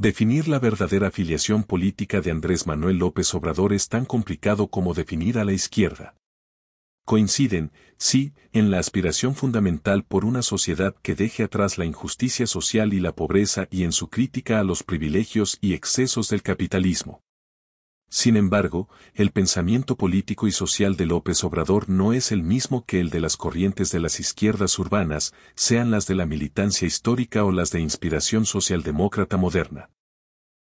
Definir la verdadera afiliación política de Andrés Manuel López Obrador es tan complicado como definir a la izquierda. Coinciden, sí, en la aspiración fundamental por una sociedad que deje atrás la injusticia social y la pobreza y en su crítica a los privilegios y excesos del capitalismo. Sin embargo, el pensamiento político y social de López Obrador no es el mismo que el de las corrientes de las izquierdas urbanas, sean las de la militancia histórica o las de inspiración socialdemócrata moderna.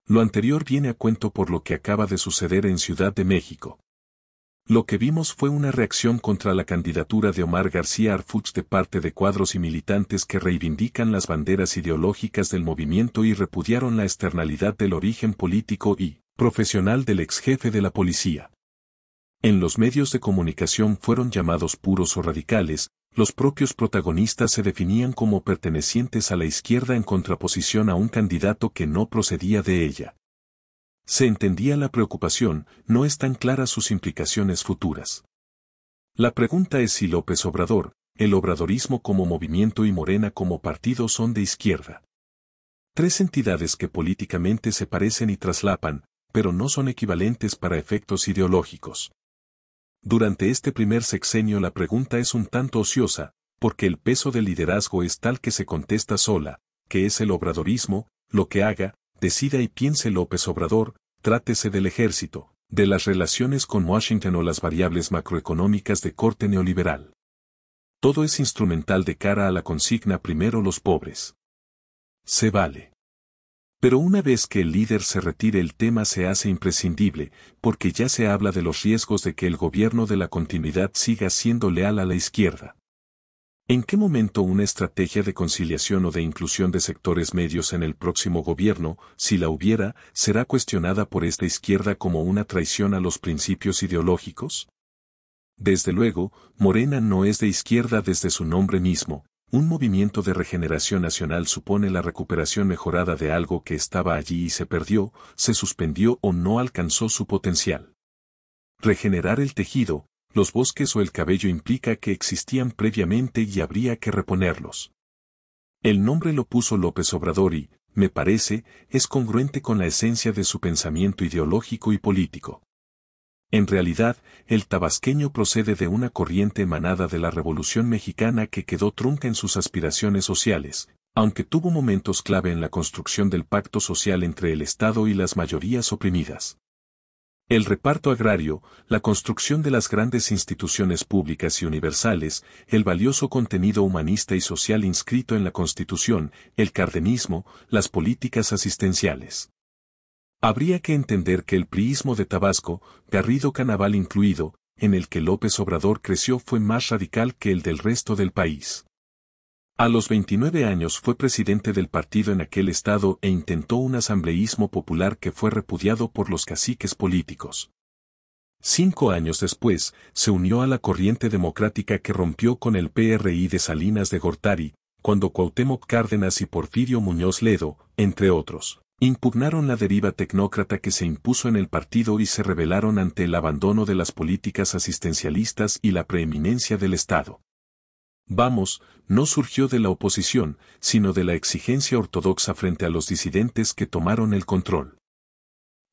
Lo anterior viene a cuento por lo que acaba de suceder en Ciudad de México. Lo que vimos fue una reacción contra la candidatura de Omar García Arfuch de parte de cuadros y militantes que reivindican las banderas ideológicas del movimiento y repudiaron la externalidad del origen político y profesional del ex jefe de la policía. En los medios de comunicación fueron llamados puros o radicales, los propios protagonistas se definían como pertenecientes a la izquierda en contraposición a un candidato que no procedía de ella. Se entendía la preocupación, no es tan claras sus implicaciones futuras. La pregunta es si López Obrador, el obradorismo como movimiento y Morena como partido son de izquierda. Tres entidades que políticamente se parecen y traslapan, pero no son equivalentes para efectos ideológicos. Durante este primer sexenio la pregunta es un tanto ociosa, porque el peso del liderazgo es tal que se contesta sola, que es el obradorismo, lo que haga, decida y piense López Obrador, trátese del ejército, de las relaciones con Washington o las variables macroeconómicas de corte neoliberal. Todo es instrumental de cara a la consigna primero los pobres. Se vale. Pero una vez que el líder se retire el tema se hace imprescindible, porque ya se habla de los riesgos de que el gobierno de la continuidad siga siendo leal a la izquierda. ¿En qué momento una estrategia de conciliación o de inclusión de sectores medios en el próximo gobierno, si la hubiera, será cuestionada por esta izquierda como una traición a los principios ideológicos? Desde luego, Morena no es de izquierda desde su nombre mismo, un movimiento de regeneración nacional supone la recuperación mejorada de algo que estaba allí y se perdió, se suspendió o no alcanzó su potencial. Regenerar el tejido, los bosques o el cabello implica que existían previamente y habría que reponerlos. El nombre lo puso López Obrador y, me parece, es congruente con la esencia de su pensamiento ideológico y político. En realidad, el tabasqueño procede de una corriente emanada de la Revolución Mexicana que quedó trunca en sus aspiraciones sociales, aunque tuvo momentos clave en la construcción del pacto social entre el Estado y las mayorías oprimidas. El reparto agrario, la construcción de las grandes instituciones públicas y universales, el valioso contenido humanista y social inscrito en la Constitución, el cardenismo, las políticas asistenciales. Habría que entender que el priismo de Tabasco, Garrido Canaval incluido, en el que López Obrador creció fue más radical que el del resto del país. A los 29 años fue presidente del partido en aquel estado e intentó un asambleísmo popular que fue repudiado por los caciques políticos. Cinco años después, se unió a la corriente democrática que rompió con el PRI de Salinas de Gortari, cuando Cuauhtémoc Cárdenas y Porfirio Muñoz Ledo, entre otros, Impugnaron la deriva tecnócrata que se impuso en el partido y se rebelaron ante el abandono de las políticas asistencialistas y la preeminencia del Estado. Vamos, no surgió de la oposición, sino de la exigencia ortodoxa frente a los disidentes que tomaron el control.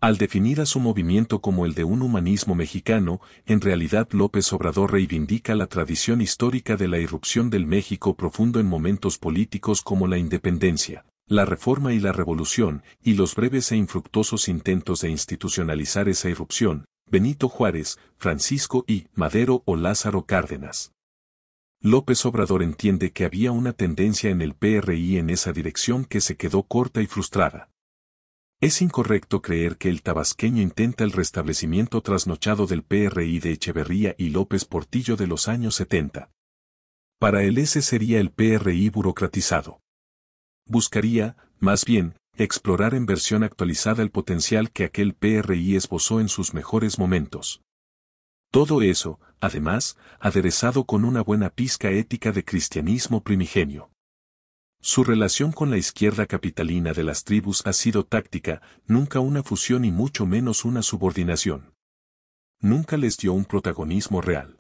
Al definir a su movimiento como el de un humanismo mexicano, en realidad López Obrador reivindica la tradición histórica de la irrupción del México profundo en momentos políticos como la independencia. La reforma y la revolución, y los breves e infructuosos intentos de institucionalizar esa irrupción, Benito Juárez, Francisco y Madero o Lázaro Cárdenas. López Obrador entiende que había una tendencia en el PRI en esa dirección que se quedó corta y frustrada. Es incorrecto creer que el tabasqueño intenta el restablecimiento trasnochado del PRI de Echeverría y López Portillo de los años 70. Para él ese sería el PRI burocratizado. Buscaría, más bien, explorar en versión actualizada el potencial que aquel PRI esbozó en sus mejores momentos. Todo eso, además, aderezado con una buena pizca ética de cristianismo primigenio. Su relación con la izquierda capitalina de las tribus ha sido táctica, nunca una fusión y mucho menos una subordinación. Nunca les dio un protagonismo real.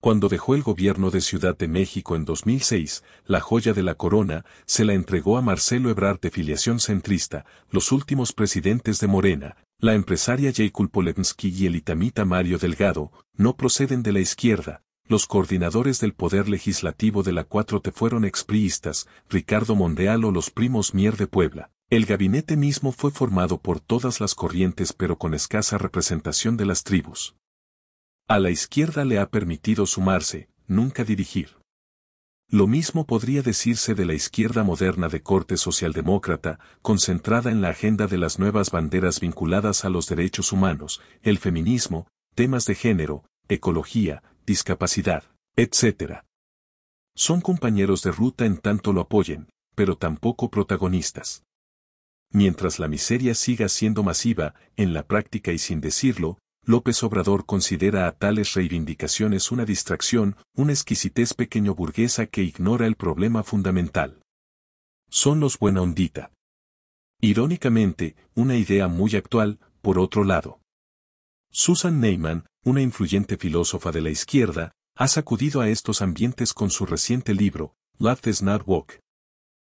Cuando dejó el gobierno de Ciudad de México en 2006, la joya de la corona se la entregó a Marcelo Ebrard de filiación centrista, los últimos presidentes de Morena, la empresaria Jekyll Polensky y el itamita Mario Delgado, no proceden de la izquierda, los coordinadores del poder legislativo de la 4 te fueron expriistas, Ricardo Mondeal o los primos Mier de Puebla. El gabinete mismo fue formado por todas las corrientes pero con escasa representación de las tribus. A la izquierda le ha permitido sumarse, nunca dirigir. Lo mismo podría decirse de la izquierda moderna de corte socialdemócrata, concentrada en la agenda de las nuevas banderas vinculadas a los derechos humanos, el feminismo, temas de género, ecología, discapacidad, etc. Son compañeros de ruta en tanto lo apoyen, pero tampoco protagonistas. Mientras la miseria siga siendo masiva, en la práctica y sin decirlo, López Obrador considera a tales reivindicaciones una distracción, una exquisitez pequeño burguesa que ignora el problema fundamental. Son los buena ondita. Irónicamente, una idea muy actual, por otro lado. Susan Neyman, una influyente filósofa de la izquierda, ha sacudido a estos ambientes con su reciente libro, Love Does Not Walk.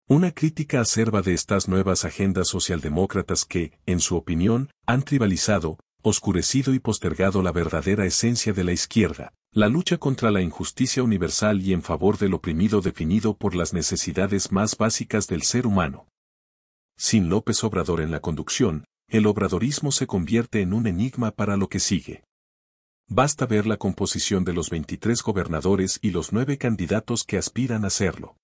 Una crítica acerba de estas nuevas agendas socialdemócratas que, en su opinión, han tribalizado, oscurecido y postergado la verdadera esencia de la izquierda, la lucha contra la injusticia universal y en favor del oprimido definido por las necesidades más básicas del ser humano. Sin López Obrador en la conducción, el obradorismo se convierte en un enigma para lo que sigue. Basta ver la composición de los 23 gobernadores y los nueve candidatos que aspiran a serlo.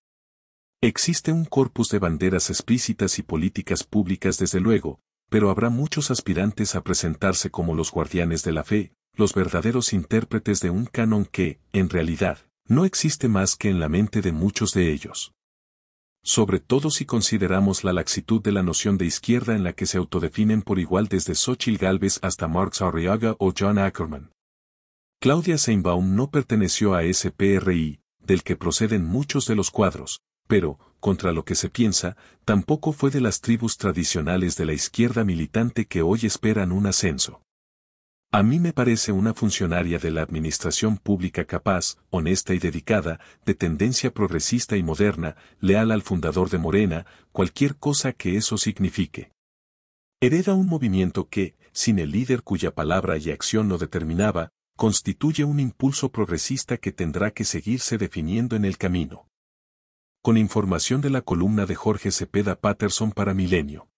Existe un corpus de banderas explícitas y políticas públicas desde luego, pero habrá muchos aspirantes a presentarse como los guardianes de la fe, los verdaderos intérpretes de un canon que, en realidad, no existe más que en la mente de muchos de ellos. Sobre todo si consideramos la laxitud de la noción de izquierda en la que se autodefinen por igual desde Xochitl Galvez hasta Marx Arriaga o John Ackerman. Claudia Seinbaum no perteneció a ese del que proceden muchos de los cuadros, pero, contra lo que se piensa, tampoco fue de las tribus tradicionales de la izquierda militante que hoy esperan un ascenso. A mí me parece una funcionaria de la administración pública capaz, honesta y dedicada, de tendencia progresista y moderna, leal al fundador de Morena, cualquier cosa que eso signifique. Hereda un movimiento que, sin el líder cuya palabra y acción lo determinaba, constituye un impulso progresista que tendrá que seguirse definiendo en el camino con información de la columna de Jorge Cepeda Patterson para Milenio.